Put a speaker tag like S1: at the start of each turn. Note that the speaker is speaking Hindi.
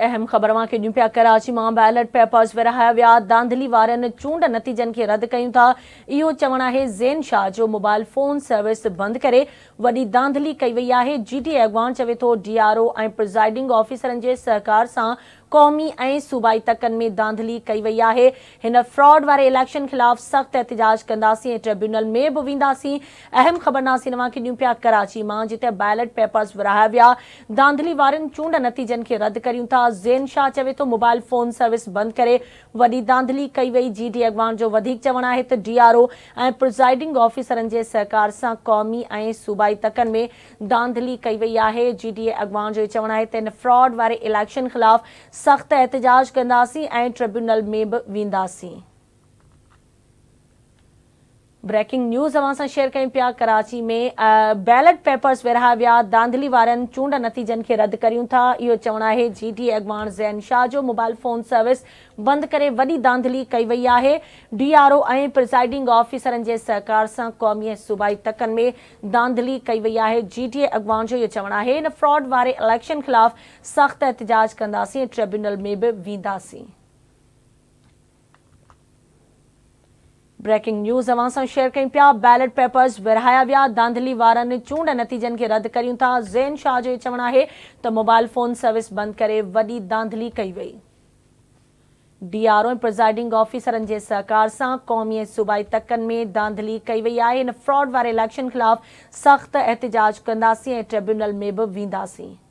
S1: अहम ख़बर खे ॾियूं पिया कराची मां बैलेट पेपर्स विरिहाया विया दांधली वारनि चूंड नतीजनि खे रद्द कयूं था इहो चवणु आहे ज़ेन शाह जो मोबाइल फोन सर्विस बंदि करे वॾी दांधली कई वई आहे जी टी अॻवान चवे थो डी आर ओ ऐं प्रिज़ाइडिंग ऑफिसरनि जे सहकार सां क़ौमी ए सूबाई तकन में धांधली कई वही है हिन फ्रॉड वारे इलेक्शन खिलाफ़ सख्त एहतिजाज कंदासीं ट्रिब्यूनल में भी वेंदी अहम ख़बरनासीं नवां खे ॾियूं पिया कराची मां जिते बैलेट पेपर्स विरिहाया विया धांधली वारनि चूंड नतीजनि खे रद्द करूं था ज़ेन शाह चवे तो मोबाइल फ़ोन सर्विस बंद कर वही धांधली कई वही जी डी अॻवान जो वधीक चवणु आहे डी आर ओ ऐं प्रिज़ाइडिंग ऑफिसरनि जे सहकार से क़ौमी ऐं सूबाई तकन में धांधली कई वही है जी डी अॻवान जो चवणु आहे त फ्रॉड वारे इलेक्शन खिलाफ़ सख़्तु एहतजाज कंदासीं ऐं ट्रिब्यूनल में बि वेंदासीं ब्रेकिंग न्यूज़ अवां शेयर क्यों पिया कराची में बैलेट पेपर्स विरहाया विया धांधली वारनि चूंड नतीजनि खे रद्द कयूं था इहो चवणु आहे जीटी अॻवान ज़ैन शाह जो मोबाइल फ़ोन सर्विस बंद करे वही दांधली कई वई आहे डीआरओ ए प्रिजाइडिंग ऑफिसर के सहकार से क़ौमी सूबाई तकनि में धांधली कई वई आहे जीटीए अॻवान जो ये चवण है इन फ्रॉड वे इलेक्शन ख़िलाफ़ सख़्त एहतिजाज कंदासीं ट्रिब्यूनल में भी वी ब्रेकिंग न्यूज અવાં शेयर કરી पिया બેલેટ पेपर्स विरहाया वह धांधली वार चूड नतीजन के रद्द करूं था ज़ैन शाह जो चवण है तो मोबाइल फ़ोन सर्विस बंद करे वही धांधली कई वही डीआरओ ए प्रिज़ाइडिंग ऑफिसर के सहकार से क़ौमी ऐं सूबाई तकनि में धांधली कई वही है इन फ्रॉड वाले इलेक्शन खिलाफ सख्त एहतिजाज कंदासीं ट्रिब्यूनल में भी वी